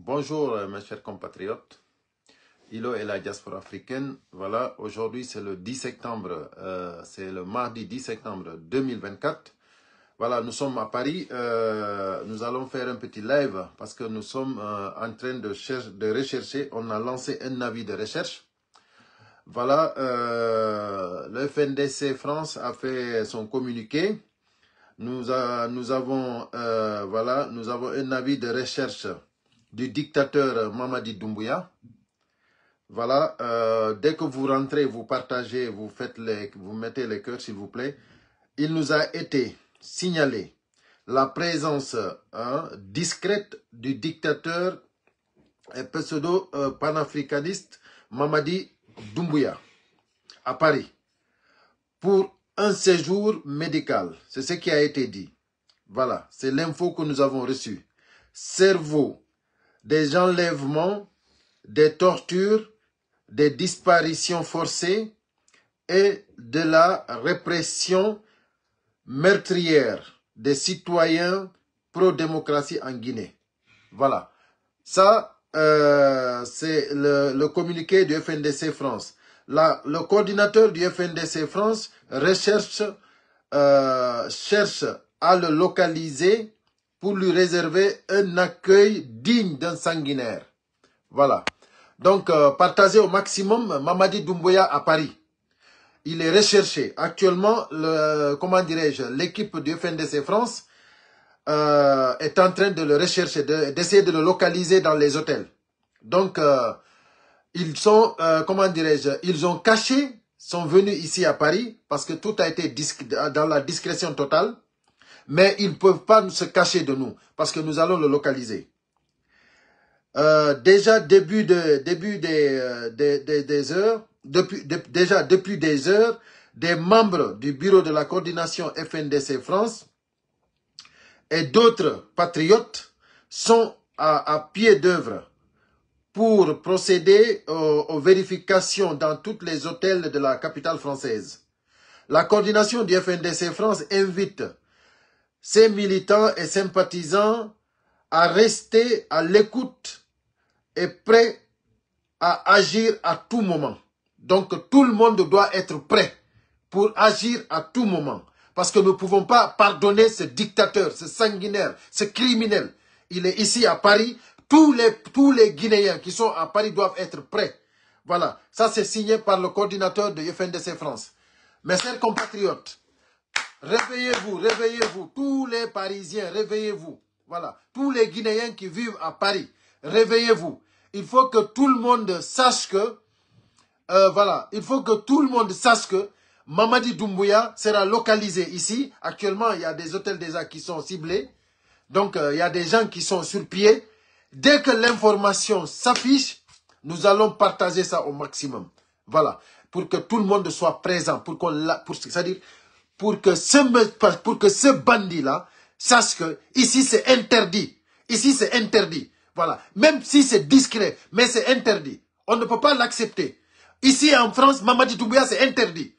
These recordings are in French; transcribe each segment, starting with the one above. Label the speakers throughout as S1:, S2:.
S1: Bonjour euh, mes chers compatriotes, ILO et la diaspora africaine. Voilà, aujourd'hui c'est le 10 septembre, euh, c'est le mardi 10 septembre 2024. Voilà, nous sommes à Paris, euh, nous allons faire un petit live parce que nous sommes en train de, de rechercher, on a lancé un avis de recherche. Voilà, le FNDC France a fait son communiqué. Nous, nous avons, voilà, nous avons un avis de recherche du dictateur euh, Mamadi Doumbouya. Voilà, euh, dès que vous rentrez, vous partagez, vous, faites les, vous mettez les cœurs, s'il vous plaît. Il nous a été signalé la présence hein, discrète du dictateur pseudo-panafricaniste euh, Mamadi Doumbouya à Paris pour un séjour médical. C'est ce qui a été dit. Voilà, c'est l'info que nous avons reçue. Cerveau des enlèvements, des tortures, des disparitions forcées et de la répression meurtrière des citoyens pro-démocratie en Guinée. Voilà. Ça, euh, c'est le, communiqué du FNDC France. le coordinateur du FNDC France recherche, euh, cherche à le localiser pour lui réserver un accueil digne d'un sanguinaire. Voilà. Donc, euh, partagez au maximum Mamadi Doumbouya à Paris. Il est recherché. Actuellement, le, comment dirais-je, l'équipe du FNDC France euh, est en train de le rechercher, d'essayer de, le localiser dans les hôtels. Donc, euh, ils sont, comment dirais-je, ils ont caché, sont venus ici à Paris parce que tout a été dans la discrétion totale mais ils ne peuvent pas se cacher de nous, parce que nous allons le localiser. Euh, déjà début, euh, des, heures, depuis, déjà depuis des heures, des membres du bureau de la coordination FNDC France et d'autres patriotes sont à, pied d'œuvre pour procéder aux, vérifications dans tous les hôtels de la capitale française. La coordination du FNDC France invite ces militants et sympathisants à rester à l'écoute et prêts à agir à tout moment. Donc tout le monde doit être prêt pour agir à tout moment. Parce que nous ne pouvons pas pardonner ce dictateur, ce sanguinaire, ce criminel. Il est ici à Paris. Tous les, tous les Guinéens qui sont à Paris doivent être prêts. Voilà, ça c'est signé par le coordinateur de FNDC France. Mes chers compatriotes, Réveillez-vous, réveillez-vous, tous les Parisiens, réveillez-vous. Voilà, tous les Guinéens qui vivent à Paris, réveillez-vous. Il faut que tout le monde sache que, euh, voilà, il faut que tout le monde sache que Mamadi Doumbouya sera localisé ici. Actuellement, il y a des hôtels déjà qui sont ciblés. Donc, euh, il y a des gens qui sont sur pied. Dès que l'information s'affiche, nous allons partager ça au maximum. Voilà, pour que tout le monde soit présent, pour qu'on c'est-à-dire pour que ce, pour que ce bandit-là sache que ici c'est interdit. Ici c'est interdit. Voilà. Même si c'est discret, mais c'est interdit. On ne peut pas l'accepter. Ici en France, Mamadi Doumbouya, c'est interdit.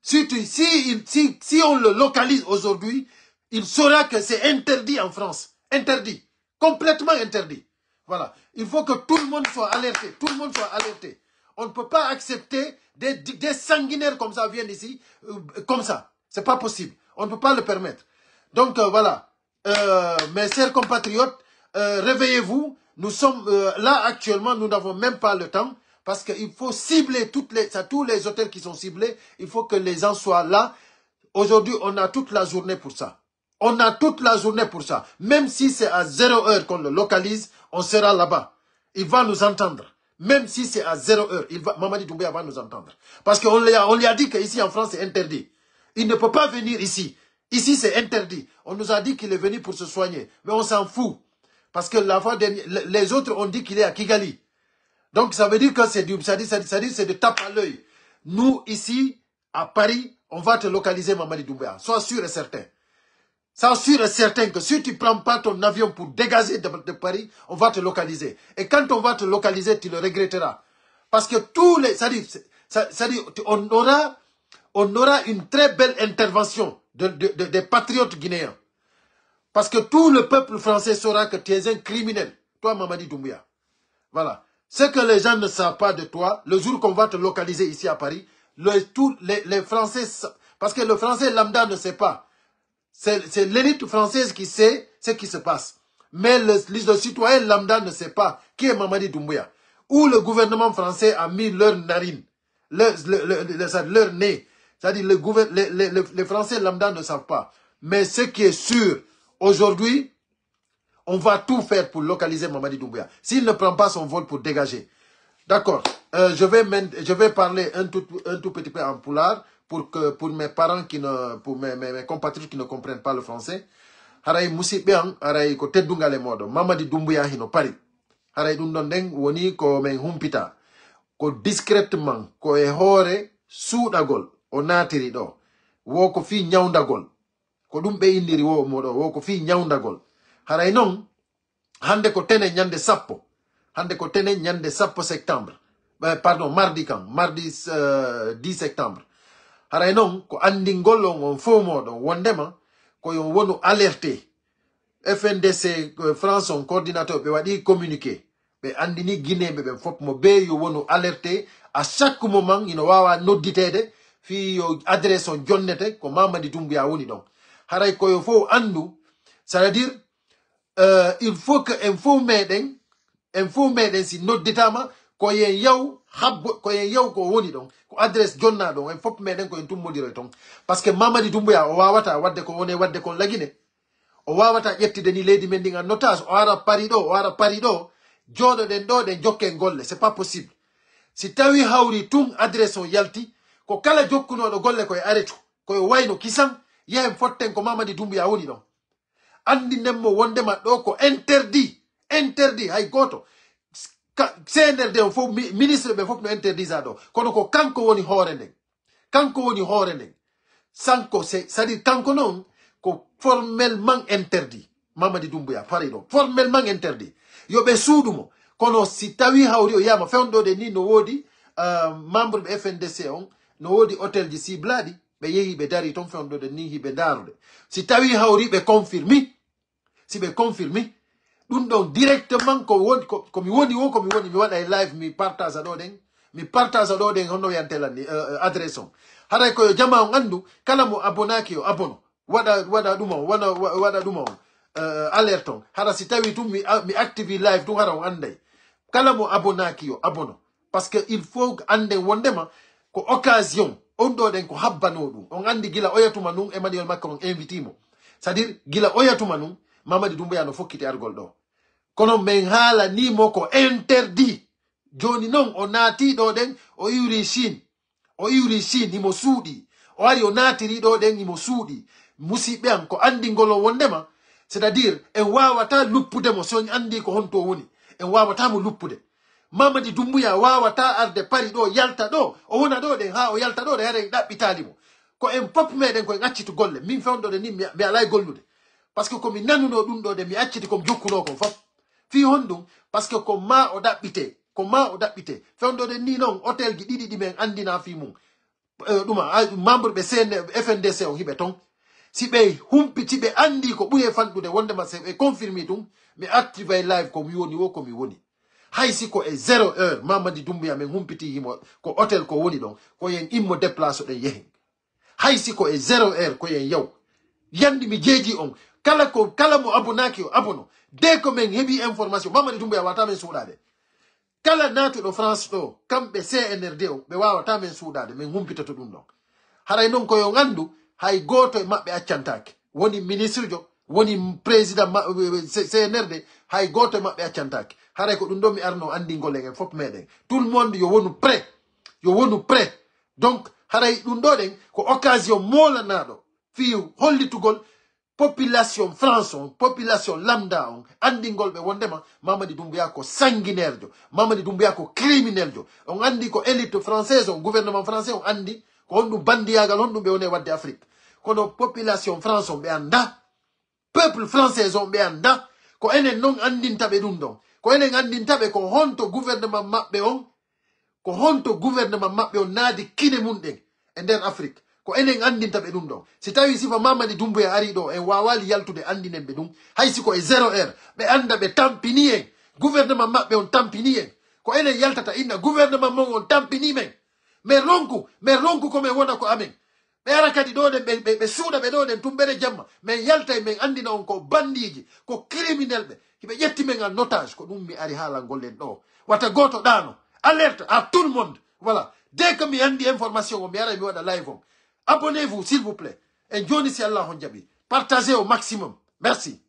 S1: Si, si, on le localise aujourd'hui, il saura que c'est interdit en France. Interdit. Complètement interdit. Voilà. Il faut que tout le monde soit alerté. Tout le monde soit alerté. On ne peut pas accepter des, des sanguinaires comme ça viennent ici, euh, comme ça. C'est pas possible. On ne peut pas le permettre. Donc euh, voilà. Euh, mes chers compatriotes, euh, réveillez-vous. Nous sommes là actuellement, nous n'avons même pas le temps parce qu'il faut cibler toutes les, ça, tous les hôtels qui sont ciblés. Il faut que les gens soient là. Aujourd'hui, on a toute la journée pour ça. On a toute la journée pour ça. Même si c'est à zéro heure qu'on le localise, on sera là-bas. Il va nous entendre. Même si c'est à zéro heure, il va, Mamadi Doumbia va nous entendre. Parce qu'on on lui a dit qu'ici en France, c'est interdit. Il ne peut pas venir ici. Ici, c'est interdit. On nous a dit qu'il est venu pour se soigner. Mais on s'en fout. Parce que la les autres ont dit qu'il est à Kigali. Donc, ça veut dire que c'est du de tape à l'œil. Nous, ici, à Paris, on va te localiser, Mamadi Doumbéa. Sois sûr et certain. Sois sûr et certain que si tu ne prends pas ton avion pour dégager de, Paris, on va te localiser. Et quand on va te localiser, tu le regretteras. Parce que tous les... Ça dit, ça on aura on aura une très belle intervention des patriotes guinéens. Parce que tout le peuple français saura que tu es un criminel, toi Mamadi Doumbouya. Voilà. Ce que les gens ne savent pas de toi, le jour qu'on va te localiser ici à Paris, les, Français, parce que le Français lambda ne sait pas. C'est l'élite française qui sait ce qui se passe. Mais le, citoyen lambda ne sait pas qui est Mamadi Doumbouya. Où le gouvernement français a mis leur narine, leur nez c'est-à-dire que les, Français lambda ne savent pas. Mais ce qui est sûr, aujourd'hui, on va tout faire pour localiser Mamadi Doumbouya. S'il ne prend pas son vol pour dégager. D'accord. Euh, je, vais, je vais parler un tout, petit peu en poulard pour, que, pour mes parents, qui ne, pour mes, compatriotes qui ne comprennent pas le français. mamadi Doumbouya hino discrètement ko e o naatiri ɗo wo ko fi nyawdagol ko ɗum ɓe indiri wo moɗo wo ko fi nyawdagol haray noon hande ko tene ñande sappo hande ko tene ñande sappo septembre eh, pardon mardi kam mardi euh, dix 10 septembre haray noon ko andingol on on fo moɗon wondema koyon wonu alerté fndc euh, france on coordinateur ɓe waɗi communiqué ɓe andini guineɓe ɓen fop mo be yo wonu alerté à chaque moment ino wawa nodditede fi yo adresse on jonnete ko mamadi dumbuya woni don haray yo fo andu ça veut dire euh, il faut que en fof meɗen en fof meɗen si nodditama koyen yaw habbo koyen yaw ko woni don ko adresse jonna ɗon en fof meɗen koyen tummodiro ton parce que mamadi dumbuya o wawata wadde ko woni wadde kon lagine o wawata ƴettide ni lady mendinga notage o ara pari ɗo o ara pari jodo joɗoɗen ɗo ɗen jokken golle c'est pas possible si tawi hauri tum adresse on yalti ko kala jokkunoɗo golle koye aretu koye wayno kisan yehen fotten ko mamadi dumbuya woni ɗon andi nden mo wondema ɗo ko interdit interdit hay goto senerde de fof ministre ɓe fof no interdisa ɗo kono ko kanko woni hoore nden kanko woni hoore nden sanko cest à kanko noon ko formellement interdit mamadi dumbuya pari ɗon formellement interdit yo ɓe suuɗumo kono si tawi hawri o yiyama fewɗoɗe ni no woodi euh, membre fndc on no wodi hotel ji siblaaɗi ɓe yehi ɓe dari ton fewɗode ni hiɓe ndaarude si tawi hawri ɓe confirmi si ɓe confirmi ɗum ɗon directement ko woni komi woni wo komi woni mi waɗa e live mi partage ɗo ɗen mi partage ɗo ɗen honno yantelani eh, eh, adresse on haɗay koyo jama on kala mo abonaki o abono wada wada dumo on waɗa dumo on eh, alerte on haɗa si tawi tum mi active live tum haɗa on kala mo abonaki o abono parce que il faut ande wondema ko occasion on ɗo ɗen ko habbano ɗum on andi gila oyatuma nun emmanuel macron invitimo c'est à dire gila oyatuma nun mamadi dumboya no fokkiti argol ɗo kono min haalanimo ko interdit joni noon o naatiɗo ɗen o iwri chine o iwri chine himo suuɗi o wari o naatiriɗo ɗen himo suuɗi musiɓɓe an ko andigol o wondema c'est à dire en wawata luppudemo so on andi ko honto woni en wawata mo luppude di dumbuya wawata arde pari parido yalta do. o wona do de ha o yalta do ɗe haren mo ko en pop meɗen koen accitu golle min de ni mi alay gollude par ko que komi nanuno dum do de mi acciti komi jokkuno fi hondum, paske que ko ma o ɗaɓɓite ko ma o de ni non hotel gi ɗiɗi di men andina fi mum eh, ɗuma membre be cn fndc o hiɓe ton si ɓe humpiti be andi ko ɓuri de wonde wondema se ɓe confirmi ɗum mi live komi yoni wo komi woni hay siko e zéro heure mamadi dumbuya min himo ko hôtel ko woni ɗon ko yen immo déplace oɗen yehen hay siko e zéro heure ko yen yaw yandi mi jeeji on kala ko kala mo abunaki o abono de ko min heɓi information mamadi dumbuya wata min suuɗade kala natuɗo france ɗo kamɓe cnrd o ɓe wawata min suuɗade min humpitato ɗum ɗon haray noon yo gandu hay goto e maɓɓe accantake woni ministre jo woni président cnrd hay goto e maɓɓe accantake haray ko ɗum ɗo mi arno anndingol egen fof meɗen tout le monde yo wonu prêt yo wonu prêt donc haray ɗum ɗo ɗen ko occasion molanaɗo fi hollitugol population france on population lamda on anndingol ɓe wondema mamadi ɗum wiya ko sanguinaire jo mamadi ɗum wiya ko criminel jo on anndi ko élite française on gouvernement français on andi ko honɗum bandiyagal honɗum ɓe woni wadde afrique kono population france on ɓe annda peuple française on ɓe annda ko enen noon anndinta ɗum ɗon ko enen andintaɓe ko honto gouvernement maɓɓe on ko honto gouvernement maɓɓe on naadi kine mum ɗen e nder e afrique e. e. ko enen andinta ɓe ɗum ɗon si tawi sifa mamadi dumbuya ari ɗo en wawali yaltude andinen ɓe ɗum hay ko e zéro heure ɓe anda ɓe tampini en gouvernement maɓɓe on tampini en ko enen yaltata inna gouvernement mon on tampini men min ronku min ronku komin wona ko amen ɓe ara kadi ɗo ɓe suuɗa ɓe ɗo tumbere jamma min yalta e min andina on ko bandiji ko criminel ɓe hiɓe ƴettime ngal notage ko ɗum mi ari hala golle do. wata goto alerte à tout le monde voilà dès que mi andi information o mi ara mi la live abonnez vous s'il vous plaît Et joni si allah partagez au maximum merci